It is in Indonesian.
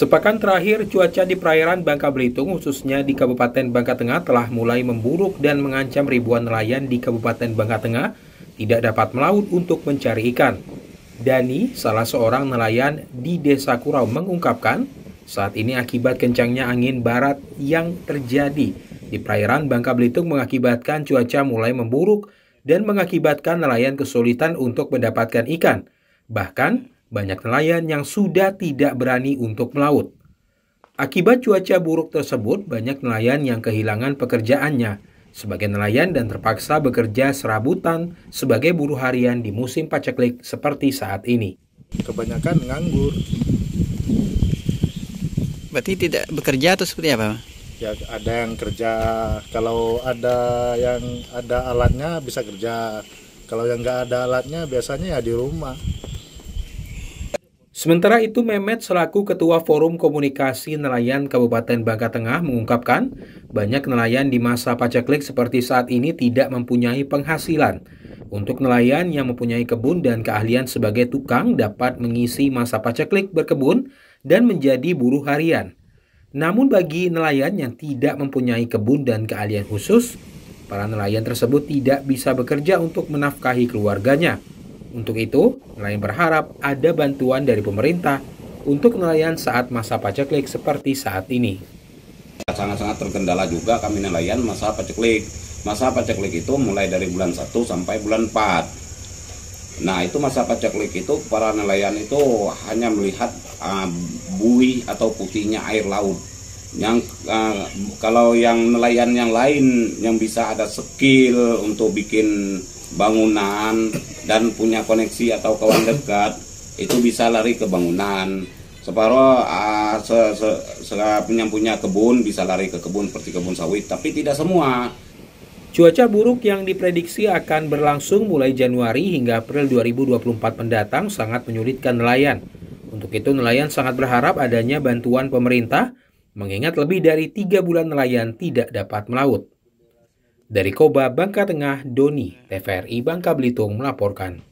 Sepekan terakhir, cuaca di perairan Bangka Belitung, khususnya di Kabupaten Bangka Tengah, telah mulai memburuk dan mengancam ribuan nelayan di Kabupaten Bangka Tengah tidak dapat melaut untuk mencari ikan. Dani, salah seorang nelayan di Desa Kurau, mengungkapkan saat ini akibat kencangnya angin barat yang terjadi di perairan Bangka Belitung mengakibatkan cuaca mulai memburuk dan mengakibatkan nelayan kesulitan untuk mendapatkan ikan. Bahkan, banyak nelayan yang sudah tidak berani untuk melaut. Akibat cuaca buruk tersebut, banyak nelayan yang kehilangan pekerjaannya sebagai nelayan dan terpaksa bekerja serabutan sebagai buruh harian di musim paceklik seperti saat ini. Kebanyakan nganggur. Berarti tidak bekerja atau seperti apa? Ya ada yang kerja, kalau ada yang ada alatnya bisa kerja. Kalau yang nggak ada alatnya biasanya ya di rumah. Sementara itu, Mehmet selaku Ketua Forum Komunikasi Nelayan Kabupaten Bangka Tengah mengungkapkan, banyak nelayan di masa paceklik seperti saat ini tidak mempunyai penghasilan. Untuk nelayan yang mempunyai kebun dan keahlian sebagai tukang dapat mengisi masa paceklik berkebun dan menjadi buruh harian. Namun bagi nelayan yang tidak mempunyai kebun dan keahlian khusus, para nelayan tersebut tidak bisa bekerja untuk menafkahi keluarganya. Untuk itu, nelayan berharap ada bantuan dari pemerintah untuk nelayan saat masa paceklik seperti saat ini. Sangat-sangat terkendala juga kami nelayan masa paceklik. Masa paceklik itu mulai dari bulan 1 sampai bulan 4. Nah, itu masa paceklik itu para nelayan itu hanya melihat uh, buih atau putihnya air laut. Yang uh, kalau yang nelayan yang lain yang bisa ada skill untuk bikin bangunan dan punya koneksi atau kawan dekat itu bisa lari ke bangunan separuh ah, uh, punya punya kebun bisa lari ke kebun seperti kebun sawit tapi tidak semua Cuaca buruk yang diprediksi akan berlangsung mulai Januari hingga April 2024 mendatang sangat menyulitkan nelayan. Untuk itu nelayan sangat berharap adanya bantuan pemerintah mengingat lebih dari tiga bulan nelayan tidak dapat melaut. Dari Koba, Bangka Tengah, Doni, TVRI Bangka Belitung melaporkan.